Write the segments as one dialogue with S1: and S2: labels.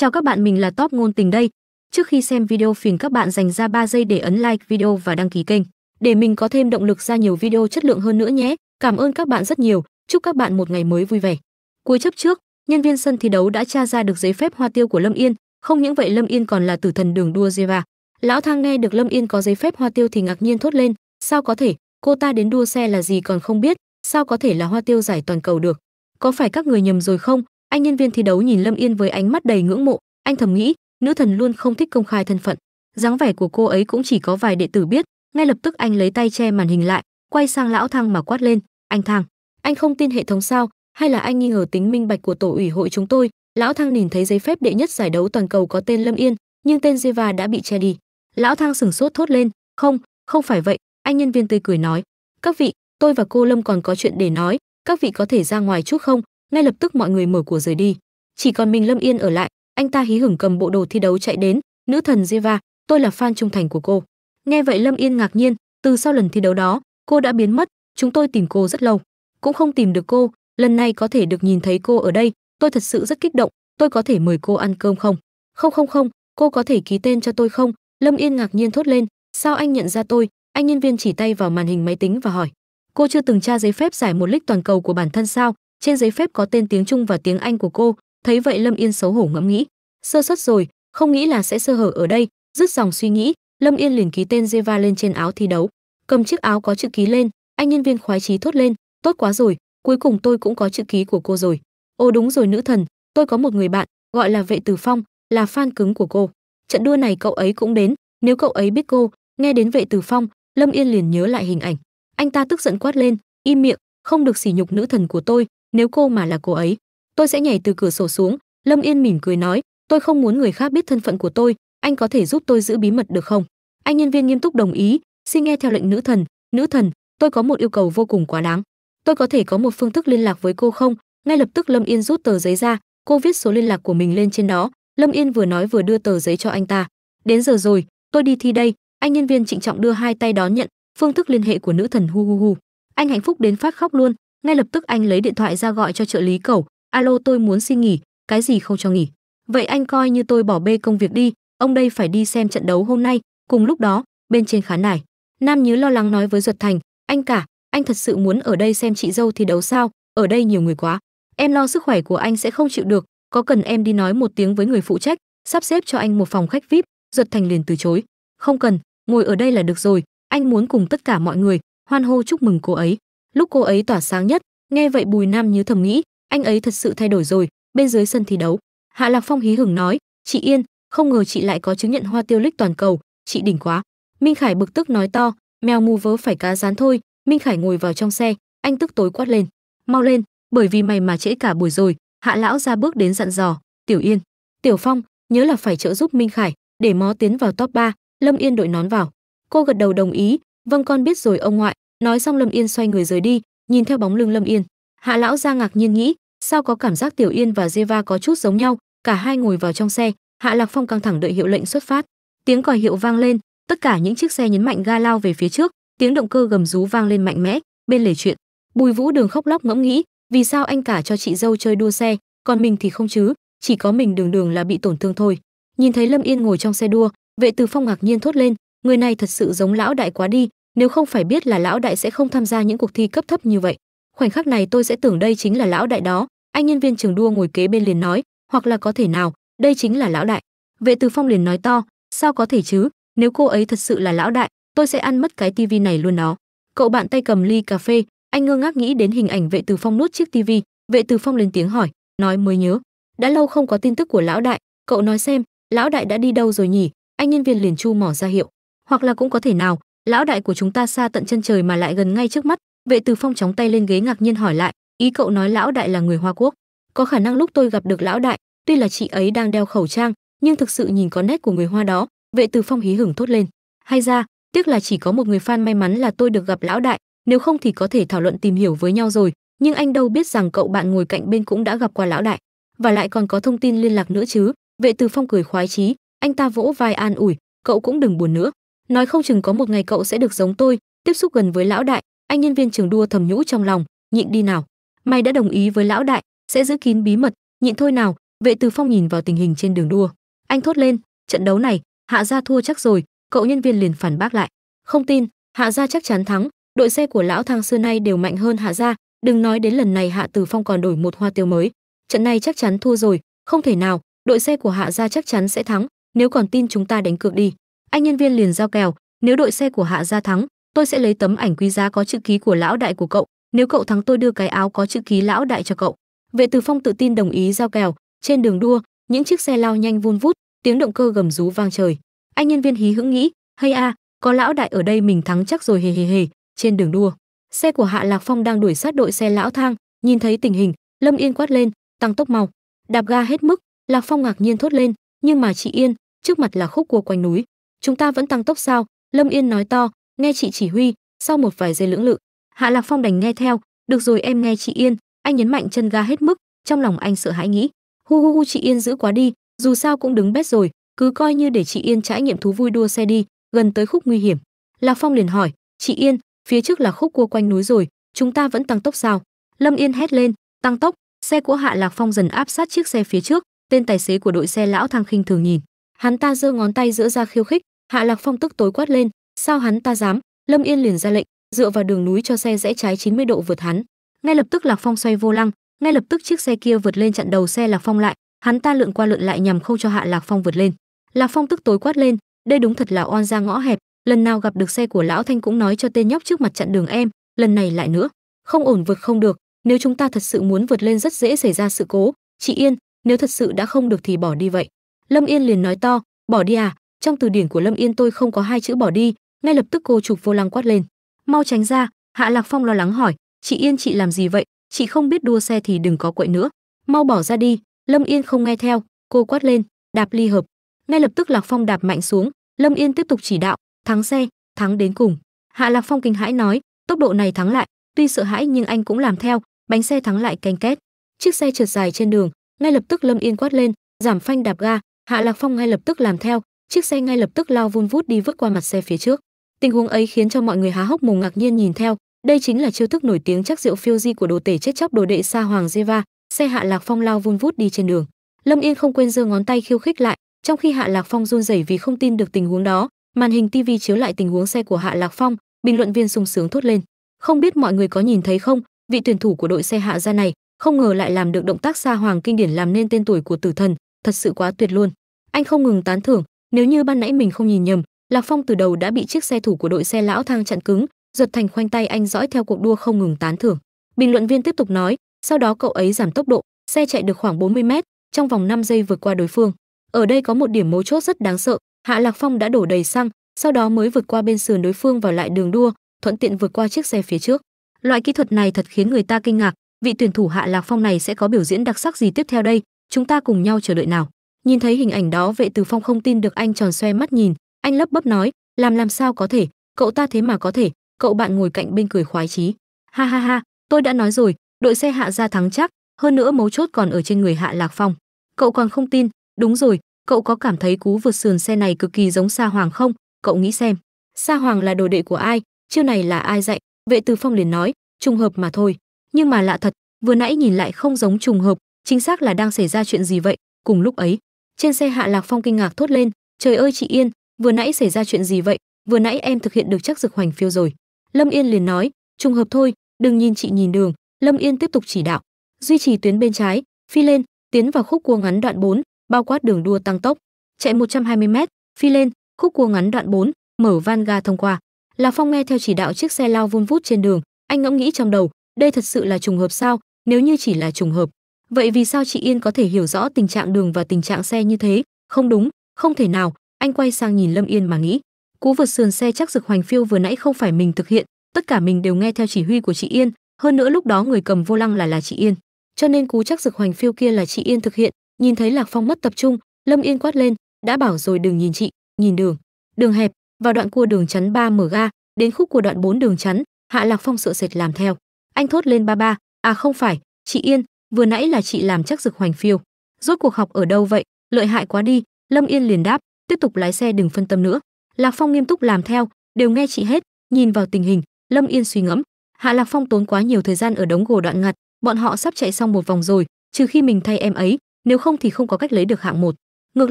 S1: Chào các bạn, mình là Top ngôn tình đây. Trước khi xem video phiền các bạn dành ra 3 giây để ấn like video và đăng ký kênh để mình có thêm động lực ra nhiều video chất lượng hơn nữa nhé. Cảm ơn các bạn rất nhiều. Chúc các bạn một ngày mới vui vẻ. Cuối chấp trước, nhân viên sân thi đấu đã tra ra được giấy phép hoa tiêu của Lâm Yên, không những vậy Lâm Yên còn là tử thần đường đua Jeva. Lão Thang nghe được Lâm Yên có giấy phép hoa tiêu thì ngạc nhiên thốt lên, sao có thể, cô ta đến đua xe là gì còn không biết, sao có thể là hoa tiêu giải toàn cầu được? Có phải các người nhầm rồi không? anh nhân viên thi đấu nhìn lâm yên với ánh mắt đầy ngưỡng mộ anh thầm nghĩ nữ thần luôn không thích công khai thân phận dáng vẻ của cô ấy cũng chỉ có vài đệ tử biết ngay lập tức anh lấy tay che màn hình lại quay sang lão thăng mà quát lên anh thăng anh không tin hệ thống sao hay là anh nghi ngờ tính minh bạch của tổ ủy hội chúng tôi lão thăng nhìn thấy giấy phép đệ nhất giải đấu toàn cầu có tên lâm yên nhưng tên Jeva đã bị che đi lão thăng sửng sốt thốt lên không không phải vậy anh nhân viên tươi cười nói các vị tôi và cô lâm còn có chuyện để nói các vị có thể ra ngoài chút không ngay lập tức mọi người mở cửa rời đi chỉ còn mình lâm yên ở lại anh ta hí hửng cầm bộ đồ thi đấu chạy đến nữ thần diva tôi là fan trung thành của cô nghe vậy lâm yên ngạc nhiên từ sau lần thi đấu đó cô đã biến mất chúng tôi tìm cô rất lâu cũng không tìm được cô lần này có thể được nhìn thấy cô ở đây tôi thật sự rất kích động tôi có thể mời cô ăn cơm không không không không cô có thể ký tên cho tôi không lâm yên ngạc nhiên thốt lên sao anh nhận ra tôi anh nhân viên chỉ tay vào màn hình máy tính và hỏi cô chưa từng tra giấy phép giải một lít toàn cầu của bản thân sao trên giấy phép có tên tiếng Trung và tiếng Anh của cô, thấy vậy Lâm Yên xấu hổ ngẫm nghĩ, sơ suất rồi, không nghĩ là sẽ sơ hở ở đây, dứt dòng suy nghĩ, Lâm Yên liền ký tên Jeva lên trên áo thi đấu, cầm chiếc áo có chữ ký lên, anh nhân viên khoái chí thốt lên, tốt quá rồi, cuối cùng tôi cũng có chữ ký của cô rồi. Ồ đúng rồi nữ thần, tôi có một người bạn, gọi là Vệ Tử Phong, là fan cứng của cô. Trận đua này cậu ấy cũng đến, nếu cậu ấy biết cô, nghe đến Vệ Tử Phong, Lâm Yên liền nhớ lại hình ảnh. Anh ta tức giận quát lên, im miệng, không được sỉ nhục nữ thần của tôi, nếu cô mà là cô ấy tôi sẽ nhảy từ cửa sổ xuống lâm yên mỉm cười nói tôi không muốn người khác biết thân phận của tôi anh có thể giúp tôi giữ bí mật được không anh nhân viên nghiêm túc đồng ý xin nghe theo lệnh nữ thần nữ thần tôi có một yêu cầu vô cùng quá đáng tôi có thể có một phương thức liên lạc với cô không ngay lập tức lâm yên rút tờ giấy ra cô viết số liên lạc của mình lên trên đó lâm yên vừa nói vừa đưa tờ giấy cho anh ta đến giờ rồi tôi đi thi đây anh nhân viên trịnh trọng đưa hai tay đón nhận phương thức liên hệ của nữ thần hu hu hu anh hạnh phúc đến phát khóc luôn ngay lập tức anh lấy điện thoại ra gọi cho trợ lý cẩu alo tôi muốn xin nghỉ cái gì không cho nghỉ vậy anh coi như tôi bỏ bê công việc đi ông đây phải đi xem trận đấu hôm nay cùng lúc đó bên trên khán đài nam nhứ lo lắng nói với duật thành anh cả anh thật sự muốn ở đây xem chị dâu thi đấu sao ở đây nhiều người quá em lo sức khỏe của anh sẽ không chịu được có cần em đi nói một tiếng với người phụ trách sắp xếp cho anh một phòng khách vip duật thành liền từ chối không cần ngồi ở đây là được rồi anh muốn cùng tất cả mọi người hoan hô chúc mừng cô ấy lúc cô ấy tỏa sáng nhất nghe vậy bùi nam như thầm nghĩ anh ấy thật sự thay đổi rồi bên dưới sân thi đấu hạ lạc phong hí hửng nói chị yên không ngờ chị lại có chứng nhận hoa tiêu lích toàn cầu chị đỉnh quá minh khải bực tức nói to mèo mù vớ phải cá rán thôi minh khải ngồi vào trong xe anh tức tối quát lên mau lên bởi vì mày mà trễ cả buổi rồi hạ lão ra bước đến dặn dò tiểu yên tiểu phong nhớ là phải trợ giúp minh khải để mó tiến vào top 3, lâm yên đội nón vào cô gật đầu đồng ý vâng con biết rồi ông ngoại nói xong lâm yên xoay người rời đi nhìn theo bóng lưng lâm yên hạ lão ra ngạc nhiên nghĩ sao có cảm giác tiểu yên và jeva có chút giống nhau cả hai ngồi vào trong xe hạ lạc phong căng thẳng đợi hiệu lệnh xuất phát tiếng còi hiệu vang lên tất cả những chiếc xe nhấn mạnh ga lao về phía trước tiếng động cơ gầm rú vang lên mạnh mẽ bên lề chuyện bùi vũ đường khóc lóc ngẫm nghĩ vì sao anh cả cho chị dâu chơi đua xe còn mình thì không chứ chỉ có mình đường đường là bị tổn thương thôi nhìn thấy lâm yên ngồi trong xe đua vệ từ phong ngạc nhiên thốt lên người này thật sự giống lão đại quá đi nếu không phải biết là lão đại sẽ không tham gia những cuộc thi cấp thấp như vậy khoảnh khắc này tôi sẽ tưởng đây chính là lão đại đó anh nhân viên trường đua ngồi kế bên liền nói hoặc là có thể nào đây chính là lão đại vệ từ phong liền nói to sao có thể chứ nếu cô ấy thật sự là lão đại tôi sẽ ăn mất cái tivi này luôn đó cậu bạn tay cầm ly cà phê anh ngơ ngác nghĩ đến hình ảnh vệ từ phong nuốt chiếc tivi vệ từ phong lên tiếng hỏi nói mới nhớ đã lâu không có tin tức của lão đại cậu nói xem lão đại đã đi đâu rồi nhỉ anh nhân viên liền chu mỏ ra hiệu hoặc là cũng có thể nào lão đại của chúng ta xa tận chân trời mà lại gần ngay trước mắt vệ từ phong chóng tay lên ghế ngạc nhiên hỏi lại ý cậu nói lão đại là người hoa quốc có khả năng lúc tôi gặp được lão đại tuy là chị ấy đang đeo khẩu trang nhưng thực sự nhìn có nét của người hoa đó vệ từ phong hí hửng thốt lên hay ra tiếc là chỉ có một người fan may mắn là tôi được gặp lão đại nếu không thì có thể thảo luận tìm hiểu với nhau rồi nhưng anh đâu biết rằng cậu bạn ngồi cạnh bên cũng đã gặp qua lão đại và lại còn có thông tin liên lạc nữa chứ vệ từ phong cười khoái chí anh ta vỗ vai an ủi cậu cũng đừng buồn nữa nói không chừng có một ngày cậu sẽ được giống tôi tiếp xúc gần với lão đại anh nhân viên trường đua thầm nhũ trong lòng nhịn đi nào mày đã đồng ý với lão đại sẽ giữ kín bí mật nhịn thôi nào vệ từ phong nhìn vào tình hình trên đường đua anh thốt lên trận đấu này hạ gia thua chắc rồi cậu nhân viên liền phản bác lại không tin hạ gia chắc chắn thắng đội xe của lão thang xưa nay đều mạnh hơn hạ gia đừng nói đến lần này hạ từ phong còn đổi một hoa tiêu mới trận này chắc chắn thua rồi không thể nào đội xe của hạ gia chắc chắn sẽ thắng nếu còn tin chúng ta đánh cược đi anh nhân viên liền giao kèo nếu đội xe của hạ gia thắng tôi sẽ lấy tấm ảnh quý giá có chữ ký của lão đại của cậu nếu cậu thắng tôi đưa cái áo có chữ ký lão đại cho cậu vệ từ phong tự tin đồng ý giao kèo trên đường đua những chiếc xe lao nhanh vun vút tiếng động cơ gầm rú vang trời anh nhân viên hí hững nghĩ hay a à, có lão đại ở đây mình thắng chắc rồi hề hề hề trên đường đua xe của hạ lạc phong đang đuổi sát đội xe lão thang nhìn thấy tình hình lâm yên quát lên tăng tốc mau đạp ga hết mức lạc phong ngạc nhiên thốt lên nhưng mà chị yên trước mặt là khúc cua quanh núi chúng ta vẫn tăng tốc sao lâm yên nói to nghe chị chỉ huy sau một vài giây lưỡng lự hạ lạc phong đành nghe theo được rồi em nghe chị yên anh nhấn mạnh chân ga hết mức trong lòng anh sợ hãi nghĩ hu hu hu chị yên giữ quá đi dù sao cũng đứng bét rồi cứ coi như để chị yên trải nghiệm thú vui đua xe đi gần tới khúc nguy hiểm lạc phong liền hỏi chị yên phía trước là khúc cua quanh núi rồi chúng ta vẫn tăng tốc sao lâm yên hét lên tăng tốc xe của hạ lạc phong dần áp sát chiếc xe phía trước tên tài xế của đội xe lão thang khinh thường nhìn hắn ta giơ ngón tay giữa ra khiêu khích hạ lạc phong tức tối quát lên sao hắn ta dám lâm yên liền ra lệnh dựa vào đường núi cho xe rẽ trái 90 độ vượt hắn ngay lập tức lạc phong xoay vô lăng ngay lập tức chiếc xe kia vượt lên chặn đầu xe lạc phong lại hắn ta lượn qua lượn lại nhằm không cho hạ lạc phong vượt lên lạc phong tức tối quát lên đây đúng thật là oan ra ngõ hẹp lần nào gặp được xe của lão thanh cũng nói cho tên nhóc trước mặt chặn đường em lần này lại nữa không ổn vượt không được nếu chúng ta thật sự muốn vượt lên rất dễ xảy ra sự cố chị yên nếu thật sự đã không được thì bỏ đi vậy lâm yên liền nói to bỏ đi à trong từ điển của lâm yên tôi không có hai chữ bỏ đi ngay lập tức cô chụp vô lăng quát lên mau tránh ra hạ lạc phong lo lắng hỏi chị yên chị làm gì vậy chị không biết đua xe thì đừng có quậy nữa mau bỏ ra đi lâm yên không nghe theo cô quát lên đạp ly hợp ngay lập tức lạc phong đạp mạnh xuống lâm yên tiếp tục chỉ đạo thắng xe thắng đến cùng hạ lạc phong kinh hãi nói tốc độ này thắng lại tuy sợ hãi nhưng anh cũng làm theo bánh xe thắng lại canh két chiếc xe trượt dài trên đường ngay lập tức lâm yên quát lên giảm phanh đạp ga Hạ Lạc Phong ngay lập tức làm theo, chiếc xe ngay lập tức lao vun vút đi vứt qua mặt xe phía trước. Tình huống ấy khiến cho mọi người há hốc mồm ngạc nhiên nhìn theo, đây chính là chiêu thức nổi tiếng chắc rượu phiêu di của đồ tể chết chóc đồ đệ Sa Hoàng Deva, xe Hạ Lạc Phong lao vun vút đi trên đường. Lâm Yên không quên giơ ngón tay khiêu khích lại, trong khi Hạ Lạc Phong run rẩy vì không tin được tình huống đó, màn hình TV chiếu lại tình huống xe của Hạ Lạc Phong, bình luận viên sung sướng thốt lên. Không biết mọi người có nhìn thấy không, vị tuyển thủ của đội xe Hạ gia này, không ngờ lại làm được động tác Sa Hoàng kinh điển làm nên tên tuổi của tử thần, thật sự quá tuyệt luôn. Anh không ngừng tán thưởng, nếu như ban nãy mình không nhìn nhầm, Lạc Phong từ đầu đã bị chiếc xe thủ của đội xe lão thang chặn cứng, giật thành khoanh tay anh dõi theo cuộc đua không ngừng tán thưởng. Bình luận viên tiếp tục nói, sau đó cậu ấy giảm tốc độ, xe chạy được khoảng 40 mét, trong vòng 5 giây vượt qua đối phương. Ở đây có một điểm mấu chốt rất đáng sợ, Hạ Lạc Phong đã đổ đầy xăng, sau đó mới vượt qua bên sườn đối phương vào lại đường đua, thuận tiện vượt qua chiếc xe phía trước. Loại kỹ thuật này thật khiến người ta kinh ngạc, vị tuyển thủ Hạ Lạc Phong này sẽ có biểu diễn đặc sắc gì tiếp theo đây, chúng ta cùng nhau chờ đợi nào nhìn thấy hình ảnh đó vệ từ phong không tin được anh tròn xoe mắt nhìn anh lấp bấp nói làm làm sao có thể cậu ta thế mà có thể cậu bạn ngồi cạnh bên cười khoái chí ha ha ha tôi đã nói rồi đội xe hạ ra thắng chắc hơn nữa mấu chốt còn ở trên người hạ lạc phong cậu còn không tin đúng rồi cậu có cảm thấy cú vượt sườn xe này cực kỳ giống sa hoàng không cậu nghĩ xem sa hoàng là đồ đệ của ai chiêu này là ai dạy vệ từ phong liền nói trùng hợp mà thôi nhưng mà lạ thật vừa nãy nhìn lại không giống trùng hợp chính xác là đang xảy ra chuyện gì vậy cùng lúc ấy trên xe hạ lạc phong kinh ngạc thốt lên trời ơi chị yên vừa nãy xảy ra chuyện gì vậy vừa nãy em thực hiện được chắc dực hoành phiêu rồi lâm yên liền nói trùng hợp thôi đừng nhìn chị nhìn đường lâm yên tiếp tục chỉ đạo duy trì tuyến bên trái phi lên tiến vào khúc cua ngắn đoạn 4, bao quát đường đua tăng tốc chạy 120 m phi lên khúc cua ngắn đoạn 4, mở van ga thông qua lạc phong nghe theo chỉ đạo chiếc xe lao vun vút trên đường anh ngẫm nghĩ trong đầu đây thật sự là trùng hợp sao nếu như chỉ là trùng hợp Vậy vì sao chị Yên có thể hiểu rõ tình trạng đường và tình trạng xe như thế? Không đúng, không thể nào, anh quay sang nhìn Lâm Yên mà nghĩ. Cú vượt sườn xe chắc rực hoành phiêu vừa nãy không phải mình thực hiện, tất cả mình đều nghe theo chỉ huy của chị Yên, hơn nữa lúc đó người cầm vô lăng là là chị Yên. Cho nên cú chắc rực hoành phiêu kia là chị Yên thực hiện, nhìn thấy Lạc Phong mất tập trung, Lâm Yên quát lên, đã bảo rồi đừng nhìn chị, nhìn đường. Đường hẹp, vào đoạn cua đường chắn 3 mở ga, đến khúc của đoạn 4 đường chắn, Hạ Lạc Phong sợ sệt làm theo. Anh thốt lên ba ba, à không phải, chị Yên, vừa nãy là chị làm chắc rực hoành phiêu rốt cuộc học ở đâu vậy lợi hại quá đi lâm yên liền đáp tiếp tục lái xe đừng phân tâm nữa lạc phong nghiêm túc làm theo đều nghe chị hết nhìn vào tình hình lâm yên suy ngẫm hạ lạc phong tốn quá nhiều thời gian ở đống gồ đoạn ngặt bọn họ sắp chạy xong một vòng rồi trừ khi mình thay em ấy nếu không thì không có cách lấy được hạng một ngược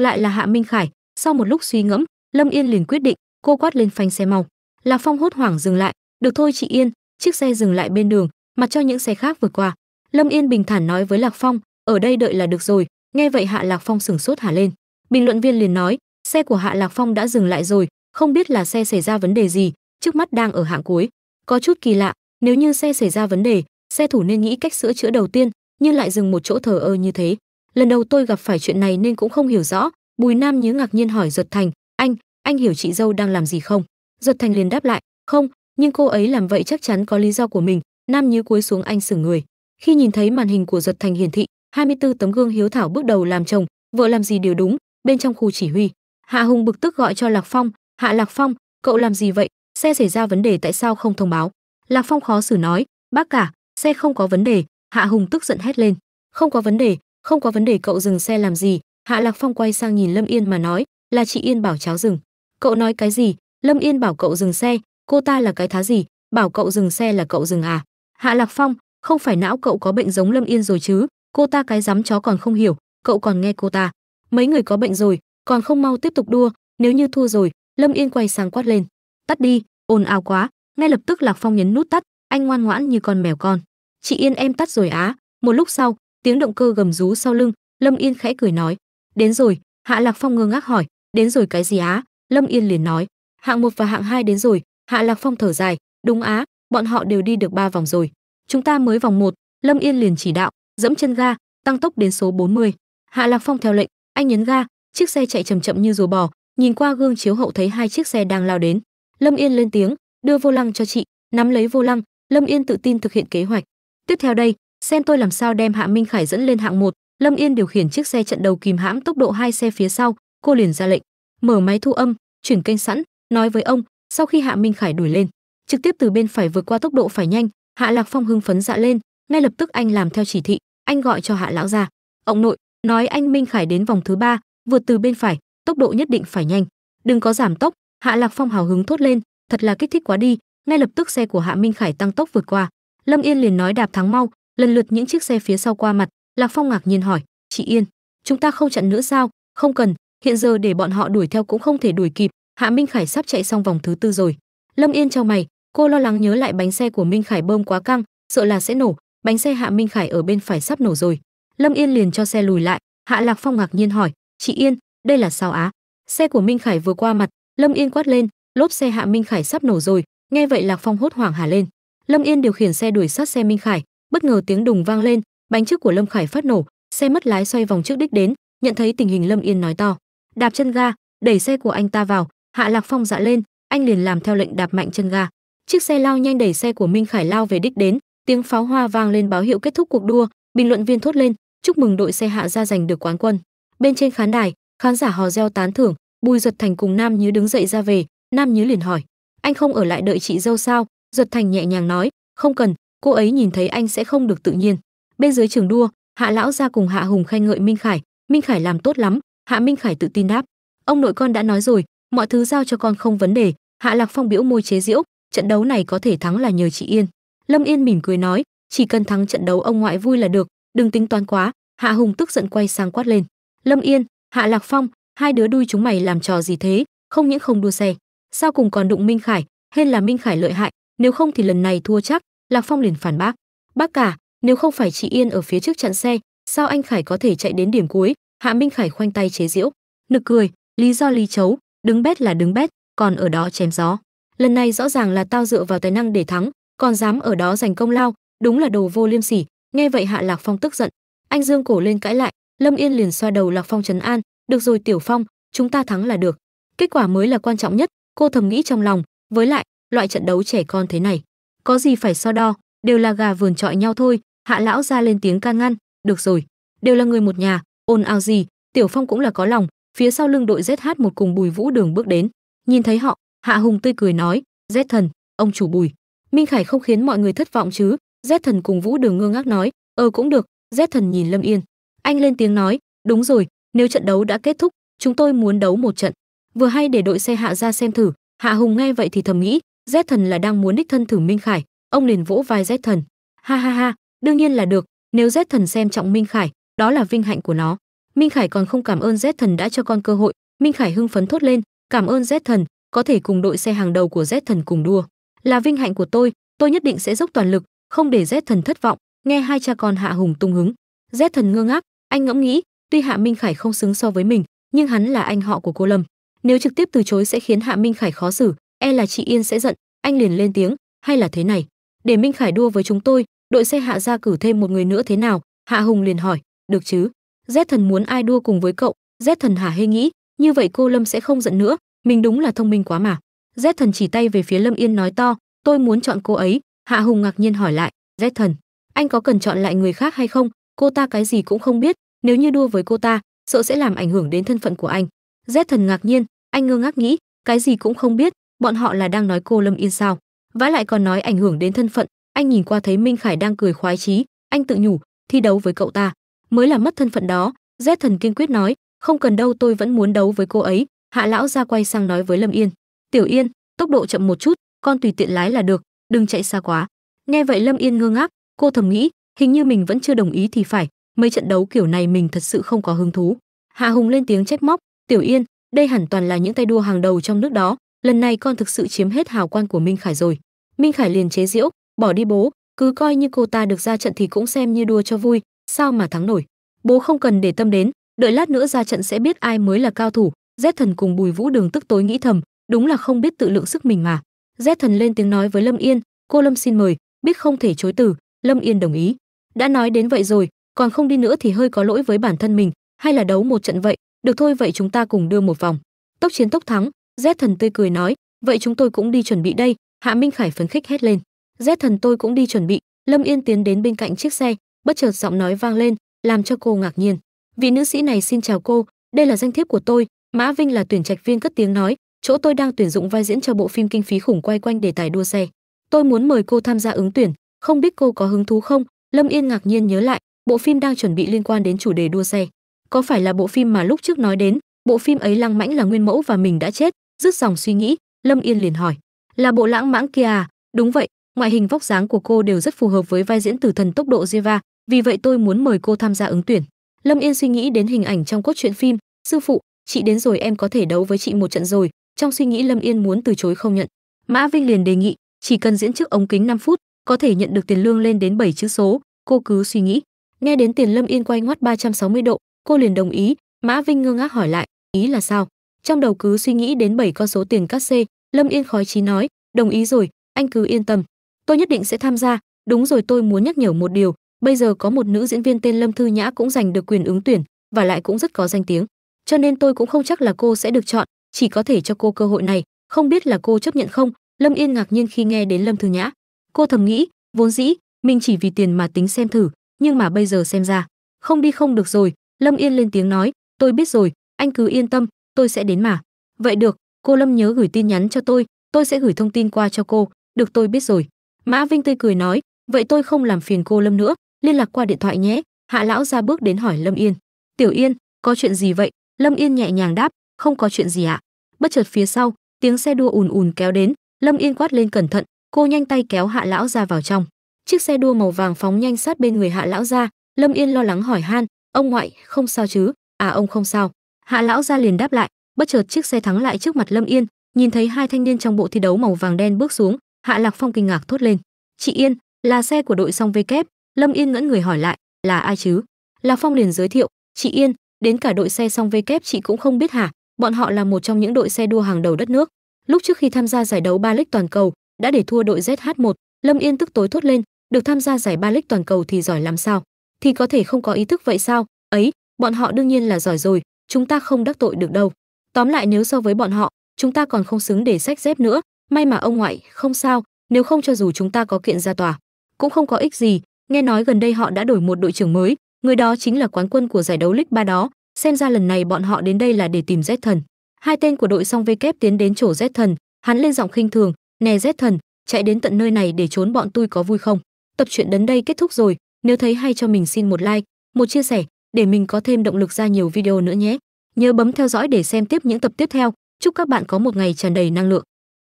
S1: lại là hạ minh khải sau một lúc suy ngẫm lâm yên liền quyết định cô quát lên phanh xe mau lạc phong hốt hoảng dừng lại được thôi chị yên chiếc xe dừng lại bên đường mặt cho những xe khác vượt qua lâm yên bình thản nói với lạc phong ở đây đợi là được rồi nghe vậy hạ lạc phong sửng sốt hả lên bình luận viên liền nói xe của hạ lạc phong đã dừng lại rồi không biết là xe xảy ra vấn đề gì trước mắt đang ở hạng cuối có chút kỳ lạ nếu như xe xảy ra vấn đề xe thủ nên nghĩ cách sửa chữa đầu tiên nhưng lại dừng một chỗ thờ ơ như thế lần đầu tôi gặp phải chuyện này nên cũng không hiểu rõ bùi nam nhớ ngạc nhiên hỏi giật thành anh anh hiểu chị dâu đang làm gì không giật thành liền đáp lại không nhưng cô ấy làm vậy chắc chắn có lý do của mình nam Như cúi xuống anh sửng người khi nhìn thấy màn hình của giật thành hiển thị, 24 tấm gương hiếu thảo bước đầu làm chồng, vợ làm gì đều đúng, bên trong khu chỉ huy. Hạ Hùng bực tức gọi cho Lạc Phong, "Hạ Lạc Phong, cậu làm gì vậy? Xe xảy ra vấn đề tại sao không thông báo?" Lạc Phong khó xử nói, "Bác cả, xe không có vấn đề." Hạ Hùng tức giận hét lên, "Không có vấn đề, không có vấn đề cậu dừng xe làm gì?" Hạ Lạc Phong quay sang nhìn Lâm Yên mà nói, "Là chị Yên bảo cháu dừng." "Cậu nói cái gì?" Lâm Yên bảo cậu dừng xe, cô ta là cái thá gì, bảo cậu dừng xe là cậu dừng à? Hạ Lạc Phong, không phải não cậu có bệnh giống lâm yên rồi chứ cô ta cái dám chó còn không hiểu cậu còn nghe cô ta mấy người có bệnh rồi còn không mau tiếp tục đua nếu như thua rồi lâm yên quay sang quát lên tắt đi ồn ào quá ngay lập tức lạc phong nhấn nút tắt anh ngoan ngoãn như con mèo con chị yên em tắt rồi á một lúc sau tiếng động cơ gầm rú sau lưng lâm yên khẽ cười nói đến rồi hạ lạc phong ngơ ngác hỏi đến rồi cái gì á lâm yên liền nói hạng một và hạng hai đến rồi hạ lạc phong thở dài đúng á bọn họ đều đi được ba vòng rồi chúng ta mới vòng một lâm yên liền chỉ đạo dẫm chân ga tăng tốc đến số 40. hạ lạc phong theo lệnh anh nhấn ga chiếc xe chạy chậm chậm như rùa bò nhìn qua gương chiếu hậu thấy hai chiếc xe đang lao đến lâm yên lên tiếng đưa vô lăng cho chị nắm lấy vô lăng lâm yên tự tin thực hiện kế hoạch tiếp theo đây xem tôi làm sao đem hạ minh khải dẫn lên hạng một lâm yên điều khiển chiếc xe trận đầu kìm hãm tốc độ hai xe phía sau cô liền ra lệnh mở máy thu âm chuyển kênh sẵn nói với ông sau khi hạ minh khải đuổi lên trực tiếp từ bên phải vượt qua tốc độ phải nhanh hạ lạc phong hưng phấn dạ lên ngay lập tức anh làm theo chỉ thị anh gọi cho hạ lão ra ông nội nói anh minh khải đến vòng thứ ba vượt từ bên phải tốc độ nhất định phải nhanh đừng có giảm tốc hạ lạc phong hào hứng thốt lên thật là kích thích quá đi ngay lập tức xe của hạ minh khải tăng tốc vượt qua lâm yên liền nói đạp thắng mau lần lượt những chiếc xe phía sau qua mặt lạc phong ngạc nhiên hỏi chị yên chúng ta không chặn nữa sao không cần hiện giờ để bọn họ đuổi theo cũng không thể đuổi kịp hạ minh khải sắp chạy xong vòng thứ tư rồi lâm yên cho mày cô lo lắng nhớ lại bánh xe của minh khải bơm quá căng sợ là sẽ nổ bánh xe hạ minh khải ở bên phải sắp nổ rồi lâm yên liền cho xe lùi lại hạ lạc phong ngạc nhiên hỏi chị yên đây là sao á xe của minh khải vừa qua mặt lâm yên quát lên lốp xe hạ minh khải sắp nổ rồi nghe vậy lạc phong hốt hoảng hà lên lâm yên điều khiển xe đuổi sát xe minh khải bất ngờ tiếng đùng vang lên bánh trước của lâm khải phát nổ xe mất lái xoay vòng trước đích đến nhận thấy tình hình lâm yên nói to đạp chân ga đẩy xe của anh ta vào hạ lạc phong dạ lên anh liền làm theo lệnh đạp mạnh chân ga chiếc xe lao nhanh đẩy xe của minh khải lao về đích đến tiếng pháo hoa vang lên báo hiệu kết thúc cuộc đua bình luận viên thốt lên chúc mừng đội xe hạ ra giành được quán quân bên trên khán đài khán giả hò reo tán thưởng bùi duật thành cùng nam nhứ đứng dậy ra về nam nhứ liền hỏi anh không ở lại đợi chị dâu sao duật thành nhẹ nhàng nói không cần cô ấy nhìn thấy anh sẽ không được tự nhiên bên dưới trường đua hạ lão ra cùng hạ hùng khen ngợi minh khải minh khải làm tốt lắm hạ minh khải tự tin đáp ông nội con đã nói rồi mọi thứ giao cho con không vấn đề hạ lạc phong biểu môi chế diễu trận đấu này có thể thắng là nhờ chị Yên. Lâm Yên mỉm cười nói, chỉ cần thắng trận đấu ông ngoại vui là được, đừng tính toán quá. Hạ Hùng tức giận quay sang quát lên. Lâm Yên, Hạ Lạc Phong, hai đứa đuôi chúng mày làm trò gì thế, không những không đua xe, sao cùng còn đụng Minh Khải, hên là Minh Khải lợi hại, nếu không thì lần này thua chắc. Lạc Phong liền phản bác. Bác cả, nếu không phải chị Yên ở phía trước chặn xe, sao anh Khải có thể chạy đến điểm cuối? Hạ Minh Khải khoanh tay chế giễu, nực cười, lý do lý chấu, đứng bét là đứng bét, còn ở đó chém gió lần này rõ ràng là tao dựa vào tài năng để thắng còn dám ở đó giành công lao đúng là đồ vô liêm sỉ nghe vậy hạ lạc phong tức giận anh dương cổ lên cãi lại lâm yên liền xoa đầu lạc phong trấn an được rồi tiểu phong chúng ta thắng là được kết quả mới là quan trọng nhất cô thầm nghĩ trong lòng với lại loại trận đấu trẻ con thế này có gì phải so đo đều là gà vườn trọi nhau thôi hạ lão ra lên tiếng can ngăn được rồi đều là người một nhà ồn ào gì tiểu phong cũng là có lòng phía sau lưng đội zh một cùng bùi vũ đường bước đến nhìn thấy họ hạ hùng tươi cười nói rét thần ông chủ bùi minh khải không khiến mọi người thất vọng chứ rét thần cùng vũ đường ngơ ngác nói ờ cũng được rét thần nhìn lâm yên anh lên tiếng nói đúng rồi nếu trận đấu đã kết thúc chúng tôi muốn đấu một trận vừa hay để đội xe hạ ra xem thử hạ hùng nghe vậy thì thầm nghĩ rét thần là đang muốn đích thân thử minh khải ông liền vỗ vai rét thần ha ha ha đương nhiên là được nếu rét thần xem trọng minh khải đó là vinh hạnh của nó minh khải còn không cảm ơn rét thần đã cho con cơ hội minh khải hưng phấn thốt lên cảm ơn rét thần có thể cùng đội xe hàng đầu của Z thần cùng đua. Là vinh hạnh của tôi, tôi nhất định sẽ dốc toàn lực, không để Z thần thất vọng, nghe hai cha con Hạ Hùng tung hứng. Z thần ngơ ngác, anh ngẫm nghĩ, tuy Hạ Minh Khải không xứng so với mình, nhưng hắn là anh họ của cô Lâm. Nếu trực tiếp từ chối sẽ khiến Hạ Minh Khải khó xử, e là chị Yên sẽ giận, anh liền lên tiếng, hay là thế này, để Minh Khải đua với chúng tôi, đội xe Hạ ra cử thêm một người nữa thế nào? Hạ Hùng liền hỏi, được chứ? Z thần muốn ai đua cùng với cậu? Z thần hả hê nghĩ, như vậy cô Lâm sẽ không giận nữa, mình đúng là thông minh quá mà z thần chỉ tay về phía lâm yên nói to tôi muốn chọn cô ấy hạ hùng ngạc nhiên hỏi lại z thần anh có cần chọn lại người khác hay không cô ta cái gì cũng không biết nếu như đua với cô ta sợ sẽ làm ảnh hưởng đến thân phận của anh z thần ngạc nhiên anh ngơ ngác nghĩ cái gì cũng không biết bọn họ là đang nói cô lâm yên sao vã lại còn nói ảnh hưởng đến thân phận anh nhìn qua thấy minh khải đang cười khoái chí anh tự nhủ thi đấu với cậu ta mới là mất thân phận đó z thần kiên quyết nói không cần đâu tôi vẫn muốn đấu với cô ấy hạ lão ra quay sang nói với lâm yên tiểu yên tốc độ chậm một chút con tùy tiện lái là được đừng chạy xa quá nghe vậy lâm yên ngơ ngác cô thầm nghĩ hình như mình vẫn chưa đồng ý thì phải mấy trận đấu kiểu này mình thật sự không có hứng thú hạ hùng lên tiếng trách móc tiểu yên đây hẳn toàn là những tay đua hàng đầu trong nước đó lần này con thực sự chiếm hết hào quan của minh khải rồi minh khải liền chế giễu bỏ đi bố cứ coi như cô ta được ra trận thì cũng xem như đua cho vui sao mà thắng nổi bố không cần để tâm đến đợi lát nữa ra trận sẽ biết ai mới là cao thủ rét thần cùng bùi vũ đường tức tối nghĩ thầm đúng là không biết tự lượng sức mình mà rét thần lên tiếng nói với lâm yên cô lâm xin mời biết không thể chối từ lâm yên đồng ý đã nói đến vậy rồi còn không đi nữa thì hơi có lỗi với bản thân mình hay là đấu một trận vậy được thôi vậy chúng ta cùng đưa một vòng tốc chiến tốc thắng rét thần tươi cười nói vậy chúng tôi cũng đi chuẩn bị đây hạ minh khải phấn khích hét lên rét thần tôi cũng đi chuẩn bị lâm yên tiến đến bên cạnh chiếc xe bất chợt giọng nói vang lên làm cho cô ngạc nhiên vị nữ sĩ này xin chào cô đây là danh thiếp của tôi Mã Vinh là tuyển trạch viên cất tiếng nói, chỗ tôi đang tuyển dụng vai diễn cho bộ phim kinh phí khủng quay quanh đề tài đua xe. Tôi muốn mời cô tham gia ứng tuyển, không biết cô có hứng thú không? Lâm Yên ngạc nhiên nhớ lại, bộ phim đang chuẩn bị liên quan đến chủ đề đua xe. Có phải là bộ phim mà lúc trước nói đến, bộ phim ấy lăng mãnh là nguyên mẫu và mình đã chết, Dứt dòng suy nghĩ, Lâm Yên liền hỏi, là bộ lãng mãng kia à? Đúng vậy, ngoại hình vóc dáng của cô đều rất phù hợp với vai diễn tử thần tốc độ Jeva, vì vậy tôi muốn mời cô tham gia ứng tuyển. Lâm Yên suy nghĩ đến hình ảnh trong cốt truyện phim, sư phụ, chị đến rồi em có thể đấu với chị một trận rồi trong suy nghĩ lâm yên muốn từ chối không nhận mã vinh liền đề nghị chỉ cần diễn trước ống kính 5 phút có thể nhận được tiền lương lên đến 7 chữ số cô cứ suy nghĩ nghe đến tiền lâm yên quay ngoắt 360 độ cô liền đồng ý mã vinh ngơ ngác hỏi lại ý là sao trong đầu cứ suy nghĩ đến 7 con số tiền cắt xê lâm yên khói trí nói đồng ý rồi anh cứ yên tâm tôi nhất định sẽ tham gia đúng rồi tôi muốn nhắc nhở một điều bây giờ có một nữ diễn viên tên lâm thư nhã cũng giành được quyền ứng tuyển và lại cũng rất có danh tiếng cho nên tôi cũng không chắc là cô sẽ được chọn, chỉ có thể cho cô cơ hội này, không biết là cô chấp nhận không?" Lâm Yên ngạc nhiên khi nghe đến Lâm Thư Nhã. Cô thầm nghĩ, vốn dĩ mình chỉ vì tiền mà tính xem thử, nhưng mà bây giờ xem ra, không đi không được rồi, Lâm Yên lên tiếng nói, "Tôi biết rồi, anh cứ yên tâm, tôi sẽ đến mà." "Vậy được, cô Lâm nhớ gửi tin nhắn cho tôi, tôi sẽ gửi thông tin qua cho cô." "Được tôi biết rồi." Mã Vinh tươi cười nói, "Vậy tôi không làm phiền cô Lâm nữa, liên lạc qua điện thoại nhé." Hạ lão ra bước đến hỏi Lâm Yên, "Tiểu Yên, có chuyện gì vậy? Lâm Yên nhẹ nhàng đáp, không có chuyện gì ạ. À? Bất chợt phía sau, tiếng xe đua ùn ùn kéo đến, Lâm Yên quát lên cẩn thận, cô nhanh tay kéo Hạ lão ra vào trong. Chiếc xe đua màu vàng phóng nhanh sát bên người Hạ lão ra, Lâm Yên lo lắng hỏi han, "Ông ngoại, không sao chứ?" "À ông không sao." Hạ lão ra liền đáp lại, bất chợt chiếc xe thắng lại trước mặt Lâm Yên, nhìn thấy hai thanh niên trong bộ thi đấu màu vàng đen bước xuống, Hạ Lạc Phong kinh ngạc thốt lên, "Chị Yên, là xe của đội song V kép." Lâm Yên ngẩn người hỏi lại, "Là ai chứ?" Lạc Phong liền giới thiệu, "Chị Yên, đến cả đội xe song kép chị cũng không biết hả, bọn họ là một trong những đội xe đua hàng đầu đất nước. Lúc trước khi tham gia giải đấu ba lích toàn cầu, đã để thua đội ZH1, Lâm Yên tức tối thốt lên, được tham gia giải ba lích toàn cầu thì giỏi làm sao? Thì có thể không có ý thức vậy sao? Ấy, bọn họ đương nhiên là giỏi rồi, chúng ta không đắc tội được đâu. Tóm lại nếu so với bọn họ, chúng ta còn không xứng để sách dép nữa, may mà ông ngoại không sao, nếu không cho dù chúng ta có kiện ra tòa, cũng không có ích gì, nghe nói gần đây họ đã đổi một đội trưởng mới, người đó chính là quán quân của giải đấu League 3 đó, xem ra lần này bọn họ đến đây là để tìm Z thần. Hai tên của đội song V kép tiến đến chỗ Z thần, hắn lên giọng khinh thường, "Nè Z thần, chạy đến tận nơi này để trốn bọn tôi có vui không?" Tập truyện đến đây kết thúc rồi, nếu thấy hay cho mình xin một like, một chia sẻ để mình có thêm động lực ra nhiều video nữa nhé. Nhớ bấm theo dõi để xem tiếp những tập tiếp theo. Chúc các bạn có một ngày tràn đầy năng lượng.